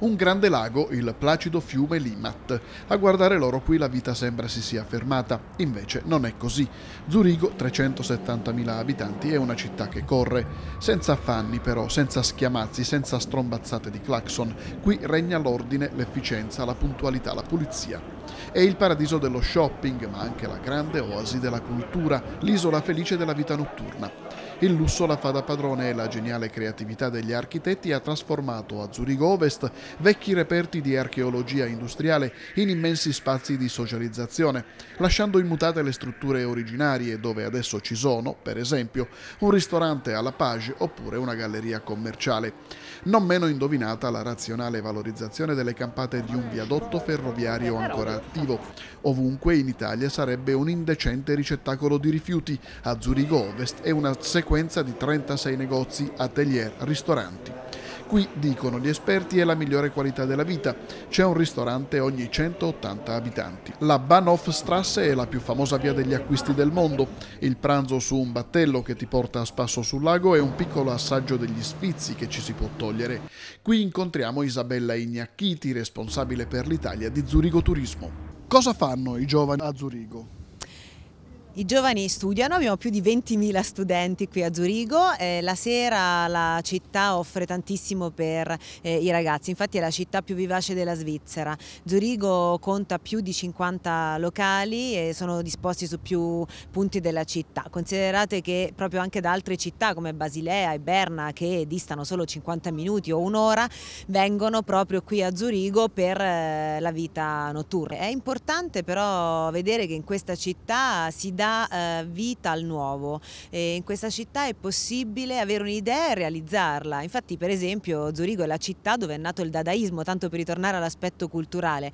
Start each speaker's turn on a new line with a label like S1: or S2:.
S1: un grande lago, il placido fiume Limat. A guardare loro qui la vita sembra si sia fermata, invece non è così. Zurigo, 370.000 abitanti, è una città che corre, senza affanni però, senza schiamazzi, senza strombazzate di clacson. Qui regna l'ordine, l'efficienza, la puntualità, la pulizia. È il paradiso dello shopping, ma anche la grande oasi della cultura, l'isola felice della vita notturna. Il lusso la fa da padrone e la geniale creatività degli architetti ha trasformato a Zurigo Ovest vecchi reperti di archeologia industriale in immensi spazi di socializzazione, lasciando immutate le strutture originarie dove adesso ci sono, per esempio, un ristorante alla Page oppure una galleria commerciale. Non meno indovinata la razionale valorizzazione delle campate di un viadotto ferroviario ancora attivo. Ovunque in Italia sarebbe un indecente ricettacolo di rifiuti, a Zurigo Ovest è una sequenza frequenza di 36 negozi, atelier, ristoranti. Qui, dicono gli esperti, è la migliore qualità della vita. C'è un ristorante ogni 180 abitanti. La Bahnhofstrasse è la più famosa via degli acquisti del mondo. Il pranzo su un battello che ti porta a spasso sul lago è un piccolo assaggio degli sfizi che ci si può togliere. Qui incontriamo Isabella Ignacchiti, responsabile per l'Italia di Zurigo Turismo. Cosa fanno i giovani a Zurigo?
S2: I giovani studiano, abbiamo più di 20.000 studenti qui a Zurigo, eh, la sera la città offre tantissimo per eh, i ragazzi, infatti è la città più vivace della Svizzera. Zurigo conta più di 50 locali e sono disposti su più punti della città. Considerate che proprio anche da altre città come Basilea e Berna che distano solo 50 minuti o un'ora vengono proprio qui a Zurigo per eh, la vita notturna. È importante però vedere che in questa città si dà dà eh, vita al nuovo. E in questa città è possibile avere un'idea e realizzarla. Infatti per esempio Zurigo è la città dove è nato il dadaismo, tanto per ritornare all'aspetto culturale.